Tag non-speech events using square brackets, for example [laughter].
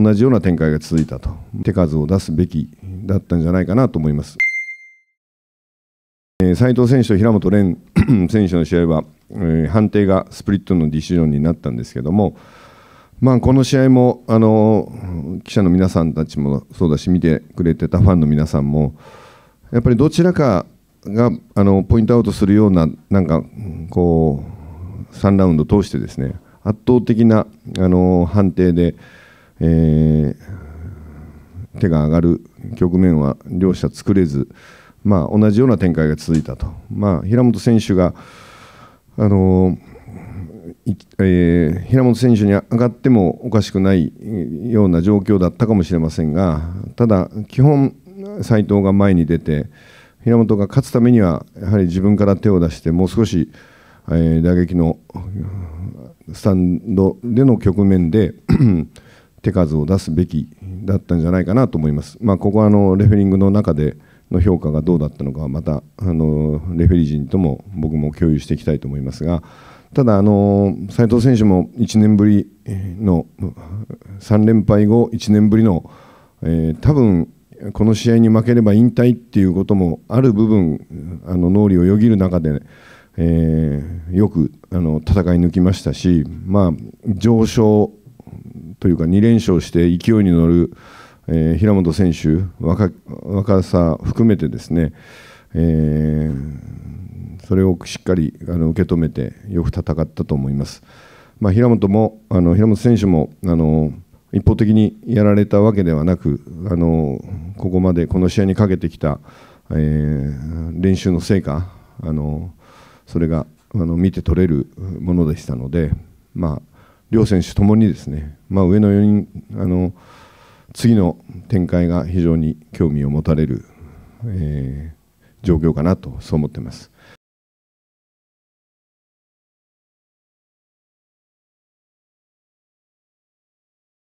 同じような展開が続いたと手数を出すべきだったんじゃないかなと思います。斉藤選手と平本蓮 [coughs] 選手の試合は、えー、判定がスプリットのディシジョンになったんですけども、まあ、この試合もあの記者の皆さんたちもそうだし見てくれてたファンの皆さんもやっぱりどちらかがあのポイントアウトするようななんかこう3ラウンド通してですね圧倒的なあの判定で。えー、手が上がる局面は両者作れず、まあ、同じような展開が続いたと、まあ、平本選手が、あのえー、平本選手に上がってもおかしくないような状況だったかもしれませんがただ、基本、斉藤が前に出て平本が勝つためにはやはり自分から手を出してもう少し、えー、打撃のスタンドでの局面で手数を出すべきだったんじゃないかなと思います。まあ、ここはあのレフェリングの中での評価がどうだったのかはまたあのレフェリー陣とも僕も共有していきたいと思いますがただあの斉藤選手も1年ぶりの3連敗後1年ぶりの、え多分この試合に負ければ引退っていうこともある部分あの脳裏をよぎる中で、えよくあの戦い抜きましたし、まあ、上昇というか2連勝して勢いに乗る、えー、平本選手若若さ含めてですね、えー、それをしっかりあの受け止めてよく戦ったと思います。まあ、平本もあの平本選手もあの一方的にやられたわけではなくあのここまでこの試合にかけてきた、えー、練習の成果あのそれがあの見て取れるものでしたので、まあ両選手ともにですね、まあ、上の4人あの次の展開が非常に興味を持たれる、えー、状況かなとそう思ってます。